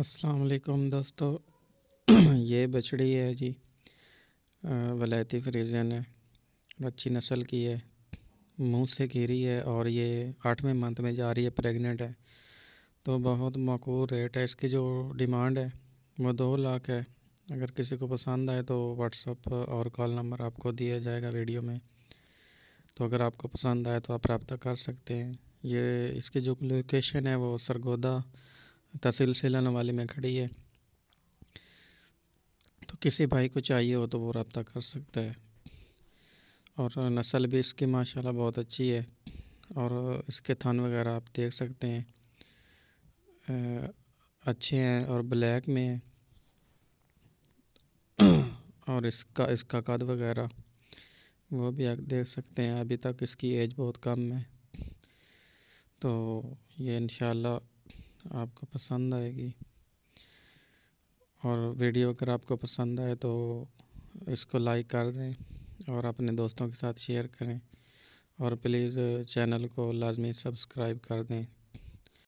अस्सलाम वालेकुम दोस्तों ये बछड़ी है जी वलायती फ्रीजन है अच्छी नस्ल की है मुंह से घिरी है और ये आठवें मंथ में जा रही है प्रेग्नेंट है तो बहुत मकूर रेट है इसकी जो डिमांड है वो दो लाख है अगर किसी को पसंद आए तो व्हाट्सअप और कॉल नंबर आपको दिया जाएगा वीडियो में तो अगर आपको पसंद आए तो आप रबता कर सकते हैं ये इसकी जो लोकेशन है वो सरगोदा तसिलसिला नवाले में खड़ी है तो किसी भाई को चाहिए हो तो वो रब्ता कर सकता है और नस्ल भी इसकी माशाल्लाह बहुत अच्छी है और इसके थान वगैरह आप देख सकते हैं अच्छे हैं और ब्लैक में है और इसका इसका कद वगैरह वो भी आप देख सकते हैं अभी तक इसकी एज बहुत कम है तो ये इन आपको पसंद आएगी और वीडियो अगर आपको पसंद आए तो इसको लाइक कर दें और अपने दोस्तों के साथ शेयर करें और प्लीज़ चैनल को लाजमी सब्सक्राइब कर दें